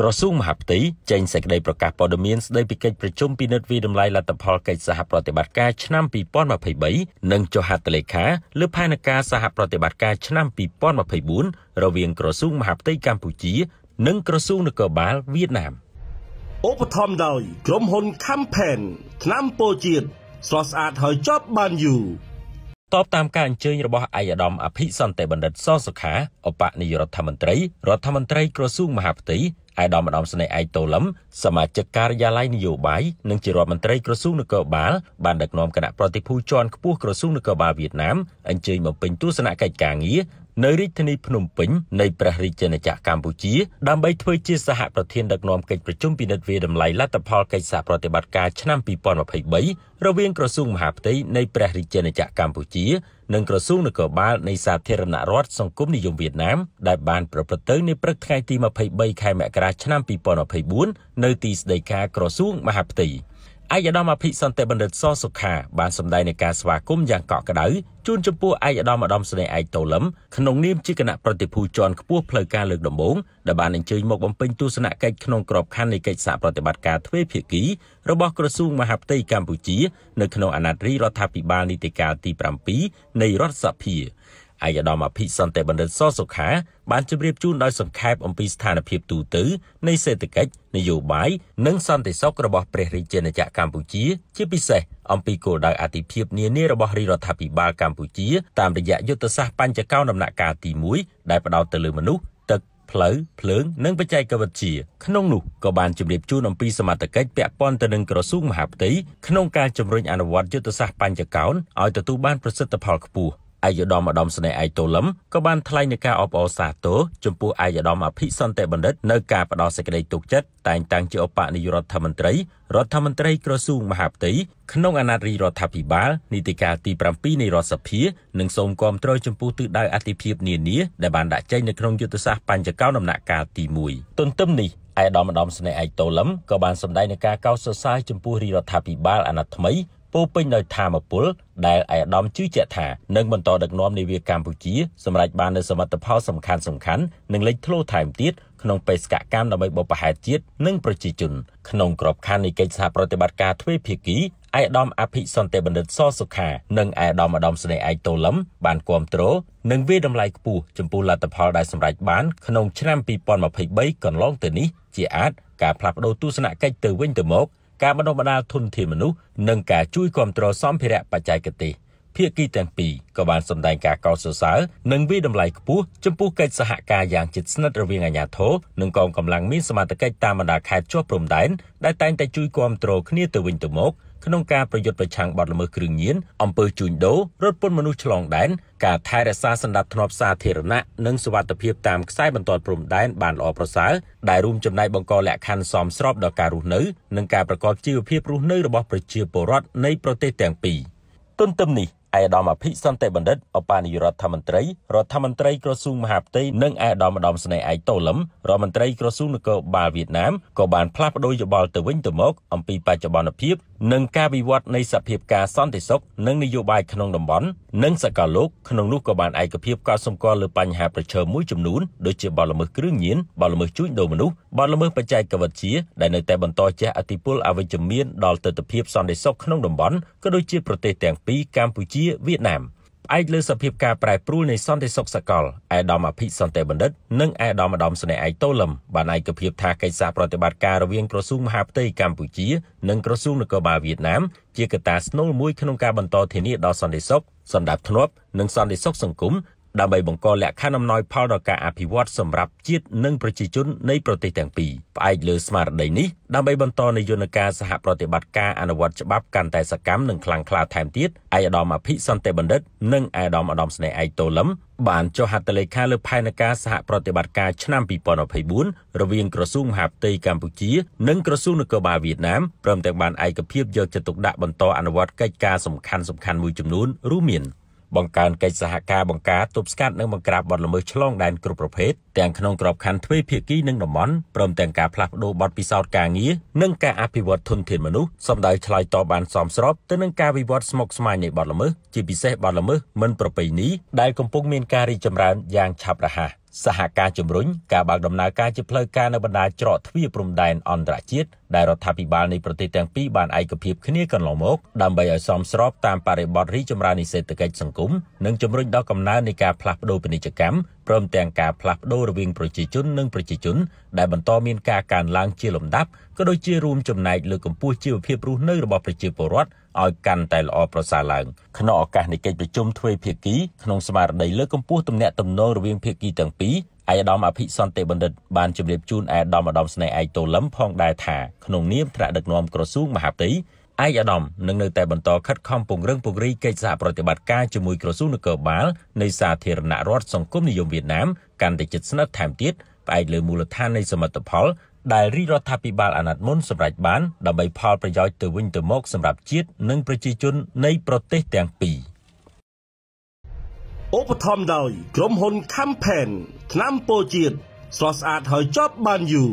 ក្រសួងមហាផ្ទៃចេញសេចក្តីប្រកាសព័ត៌មានស្តីពីកិច្ចប្រជុំពិនិត្យវិដំឡៃលទ្ធផលកិច្ចសហប្រតិបត្តិការឆ្នាំ2023និងចុះហត្ថលេខាលើផែនការសហប្រតិបត្តិការឆ្នាំ2024រវាងក្រសួងមហាផ្ទៃកម្ពុជា និងក្រសួងនគរបាលវៀតណាមឧបត្ថម្ភដោយក្រុមហ៊ុន Campaign ឆ្នាំពោជាតិស្រស់ស្អាតហើយចប់បានយូរតបតាមការអញ្ជើញរបស់អាយដាមអភិសន្តិបណ្ឌិតសសុខាអបនាយរដ្ឋមន្ត្រី រដ្ឋមន្ត្រីក្រសួងមហាផ្ទៃឯកឧត្តមម្ដងស្នេហ៍ឯកតូលឹមសមាជិកការិយាល័យនយោបាយនិងជារដ្ឋមន្ត្រីក្រសួងនគរបាលបានដឹកនាំគណៈប្រតិភូជាន់ខ្ពស់ក្រសួងនគរបាលវៀតណាមអញ្ជើញបំពេញទស្សនកិច្ចការងារនៅរាជធានីភ្នំពេញនៃព្រះរាជាណាចក្រកម្ពុជាដើម្បីធ្វើជាសហប្រធានដឹកនាំកិច្ចប្រជុំពិនិត្យវាតម្លៃលទ្ធផលកិច្ចសហប្រតិបត្តិការឆ្នាំ2023រវាងក្រសួងមហាផ្ទៃនៃព្រះរាជាណាចក្រកម្ពុជានិងក្រសួងនគរបាលនៃសាធារណរដ្ឋសង្គមនិយមវៀតណាមដែលបានប្រព្រឹត្តទៅនាព្រឹកថ្ងៃទី23ខែមករាឆ្នាំ2024នៅទីស្តីការក្រសួងមហាផ្ទៃ។ឯកឧត្តមអភិសន្តិបណ្ឌិតសសុខាបានសម្ដែងនៃការស្វាគមន៍យ៉ាងកក់ក្ដៅជូនចំពោះឯកឧត្តមឧត្តមសេនីយ៍ឯកតូលឹមក្នុងនាមជាគណៈប្រតិភូជាន់ខ្ពស់ផ្លូវការលើកដំបូងដែលបានអញ្ជើញមកបំពេញទស្សនកិច្ចក្នុងក្របខ័ណ្ឌនៃកិច្ចសហប្រតិបត្តិការទ្វេភាគីរបស់ក្រសួងមហាផ្ទៃកម្ពុជានៅក្នុងអាណត្តិរដ្ឋាភិបាលនីតិកាលទី7នៃរដ្ឋសភាអាយដាមអភិសន្តិបណ្ឌិតសសុខាបានជម្រាបជូនដោយសង្ខេបអំពីស្ថានភាពទូទៅ នៃសេដ្ឋកិច្ចនយោបាយនិងសន្តិសុខរបស់ព្រះរាជាណាចក្រកម្ពុជាជាពិសេសអំពីគោលដៅអតិភិបនានារបស់រាជរដ្ឋាភិបាលកម្ពុជាតាមរយៈយុទ្ធសាស្ត្របញ្ចកោណដំណាក់កាលទី1ដែលផ្ដោតទៅលើមនុស្សទឹកផ្លូវភ្លើងនិងបច្ចេកវិទ្យាក្នុងនោះក៏បានជម្រាបជូនអំពីសមត្ថកិច្ចពាក់ព័ន្ធទៅនឹងក្រសួងមហាផ្ទៃក្នុងការជំរុញអនុវត្តយុទ្ធសាស្ត្របញ្ចកោណឲ្យទទួលបានប្រសិទ្ធផលខ្ពស់ឯកឧត្តមឧត្តមស្នេហ៍ឯកតូលឹមក៏បានថ្លែងនៃការអបអរសាទរចំពោះឯកឧត្តមអភិសន្តិបណ្ឌិតនៅការផ្ដល់សេចក្តីទុកចិត្តតែងតាំងជាឧបនាយករដ្ឋមន្ត្រីរដ្ឋមន្ត្រីក្រសួងមហាផ្ទៃក្នុង អាណត្តិរដ្ឋាភិបាលនីតិកាលទី7នៃរដ្ឋសភានិងសូមគាំទ្រចំពោះទិសដៅអតិភិបនានា ដែលបានដាក់ចេញនៅក្នុងយុទ្ធសាស្ត្របញ្ចកោដំណាក់កាលទី1ទន្ទឹមនេះឯកឧត្តមឧត្តមស្នេហ៍ឯកតូលឹមក៏បានសម្ដែងនឹងការកោតសរសើរចំពោះរដ្ឋាភិបាល អាណត្តិថ្មីពោពេញដោយធម៌ពលដែលឯកឧត្តមជឿជាក់ថានឹងបន្តដឹកនាំនាវាកម្ពុជាសម្រេចបាននូវសមិទ្ធផលសំខាន់សំខាន់និងលេចធ្លោថែមទៀតក្នុងបេសកកម្មដើម្បីបុព្វហេតុជាតិនិងប្រជាជន ក្នុងក្របខ័ណ្ឌនៃកិច្ចសហប្រតិបត្តិការទ្វេភាគីឯកឧត្តមអភិសន្តិបណ្ឌិតសសុខា និងឯកឧត្តមឧត្តមស្នេហ៍ឯកតូលឹមបានគ្រប់គ្រងនិងវាតម្លៃខ្ពស់ចំពោះលទ្ធផលដែលសម្រេចបានក្នុងឆ្នាំ2023កន្លងទៅនេះជាអាចការផ្លាស់ប្តូរទស្សនកិច្ចទៅវិញទៅមកការបណ្ដុះបណ្ដាលធនធានមនុស្សនិងការជួយគាំទ្រសម្ភារៈបច្ចេកទេសភាគីទាំងពីរក៏បានសម្ដែងការកោតសរសើរនិងវិតម្លៃខ្ពស់ចំពោះកិច្ចសហការយ៉ាងជិតស្និទ្ធរវាងអាជ្ញាធរនិងកងកម្លាំងមានសមត្ថកិច្ចតាមបណ្ដាខេត្តជាប់ព្រំដែនដែលតែងតែជួយគាំទ្រគ្នាទៅវិញទៅមកក្នុងការប្រយុទ្ធប្រឆាំងបទល្មើសគ្រឿងញៀនអំពើជួញដូររត់ពន្ធមនុស្សឆ្លងដែនការថែរក្សាសន្តិភាពសាធារណៈនិងសុវត្ថិភាពតាមខ្សែបន្ទាត់ព្រំដែនបានល្អប្រសើរដែលរួមចំណែកបង្កលក្ខខណ្ឌសមស្របដល់ការរស់នៅនិងការប្រកបជីវភាពរស់នៅរបស់ប្រជាពលរដ្ឋនៃប្រទេសទាំងពីរទន្ទឹមនេះឯកឧត្តមអភិសន្តិបណ្ឌិតអបានយុរដ្ឋមន្ត្រីរដ្ឋមន្ត្រីក្រសួងមហាផ្ទៃនិងឯកឧត្តមម្ដងស្នេហ៍ឯកតូលឹមរដ្ឋមន្ត្រីក្រសួងនគរបាលវៀតណាមក៏បានផ្លាស់ប្ដូរយោបល់ទៅវិញទៅមកអំពីបច្ចុប្បន្នភាពនិងការវិវត្តនៃសភាពការសន្តិសុខនិងនយោបាយក្នុងតំបន់និងសកលលោកក្នុងនោះក៏បានឯកភាពកោតសម្គាល់លើបញ្ហាប្រឈមមួយចំនួនដូចជាបទល្មើសគ្រឿងញៀនបទល្មើសជួញដូរមនុស្សបទល្មើសបច្ចេកវិទ្យាដែលនៅតែបន្តជះឥទ្ធិពលអវិជ្ជមានដល់ទិដ្ឋភាពសន្តិសុខក្នុងតំបន់ក៏ដូចជាប្រទេសទាំងពីរកម្ពុជាជាវៀតណាមផ្អែកលើសភាពការប្រែប្រួលនៃសន្តិសុខសកលអេដាមអភិសន្តិបណ្ឌិតនិងអេដាមម្ដំស្នេហ៍ឯកតូលឹមបានឯកភាពថាកិច្ចសហប្រតិបត្តិការរវាងក្រសួងមហាផ្ទៃកម្ពុជានិងក្រសួងនគរបាលវៀតណាមជាកត្តាស្នូលមួយក្នុងការបន្តធានាដល់សន្តិសុខសន្តិភាពធ្នាប់និងសន្តិសុខសង្គមដើម្បីបង្កលក្ខខណ្ឌអំណោយផលដល់ការអភិវឌ្ឍសម្រាប់ជាតិនិងប្រជាជននៃប្រទេសទាំងពីរផ្អែកលើស្មារតីនេះដើម្បីបន្តនយោបាយការសហប្រតិបត្តិការអនុវត្តច្បាប់កាន់តែសកម្មនិងខ្លាំងក្លាថែមទៀតឯកឧត្តមអភិ សន្តិបណ្ឌិតនិងឯកឧត្តមឧត្តមស្នេហ៍ឯកតូលឹមបានចុះហត្ថលេខាលើផែនការសហប្រតិបត្តិការឆ្នាំ2024រវាងក្រសួងមហាផ្ទៃកម្ពុជានិងក្រសួងនគរបាលវៀតណាមព្រមទាំងបានឯកភាពយកចិត្តទុកដាក់បន្តអនុវត្តកិច្ចការសំខាន់ៗមួយចំនួនរួមមានបង្កើនកិច្ចសហការបង្ការទប់ស្កាត់និងបង្ក្រាបបទល្មើសឆ្លងដែនគ្រប់ប្រភេទទាំងក្នុងក្របខ័ណ្ឌទ្វេភាគីនិងតំបន់ព្រមទាំងការផ្លាស់ប្តូរបទពិសោធន៍ការងារនិងការអភិវឌ្ឍធនធានមនុស្សសម្ដៅឆ្លើយតបបានសមស្របទៅនឹងការវិវត្តស្មុគស្មាញនៃបទល្មើសជាពិសេសបទល្មើសមិនប្រពៃណីដែលកំពុងមានការរីកចម្រើនយ៉ាងឆាប់រហ័សសហការជំរុញការបើកដំណើរការជាផ្លូវការនៅបណ្ដាច្រកទ្វារព្រំដែនអន្តរជាតិដែលរដ្ឋាភិបាលនៃប្រទេសទាំងពីរបានឯកភាពគ្នាកន្លងមក ដើម្បីឲ្យសមស្របតាមបរិបទរីចម្រើននៃសេដ្ឋកិច្ចសង្គមនិងជំរុញដល់កំណើននៃការផ្លាស់ប្តូរពាណិជ្ជកម្មព្រមទាំងការផ្លាស់ប្តូររវាងប្រជាជននិងប្រជាជន ដែលបន្តមានការកើនឡើងជាលំដាប់ក៏ដូចជារួមចំណែកលើកកម្ពស់ជីវភាពរស់នៅរបស់ប្រជាពលរដ្ឋឲ្យកាន់តែល្អប្រសើរឡើងក្នុងឱកាសនៃកិច្ចប្រជុំទ្វេភាគីក្នុងស្មារតីលើកកម្ពស់ទំនាក់ទំនងរវាងភាគីទាំងពីរឯកឧត្តមអភិសន្តិបណ្ឌិតបានជម្រាបជូនឯកឧត្តមឧត្តមស្នេហ៍ឯកតូលឹមផងដែរថាក្នុងនាមថ្នាក់ដឹកនាំក្រសួងមហាផ្ទៃឯកឧត្តមនឹងនៅតែបន្តខិតខំពង្រឹងពង្រីកកិច្ចសហប្រតិបត្តិការជាមួយក្រសួងនគរបាលនៃសាធារណរដ្ឋសង្គមនិយមវៀតណាមកាន់តែជិតស្និទ្ធថែមទៀតផ្អែកលើមូលដ្ឋាននៃសមិទ្ធផលដែលរាជរដ្ឋាភិបាលអាណត្តិមុនសម្រេចបានដើម្បីផលប្រយោជន៍ទៅវិញទៅមក សម្រាប់ជាតិនិង ប្រជាជននៃប្រទេសទាំងពីរ។ឧបត្ថម្ភដោយក្រុមហ៊ុន Campaign ថ្នាំពោជាតិស្រស់ស្អាតហើយជាប់បានយូរ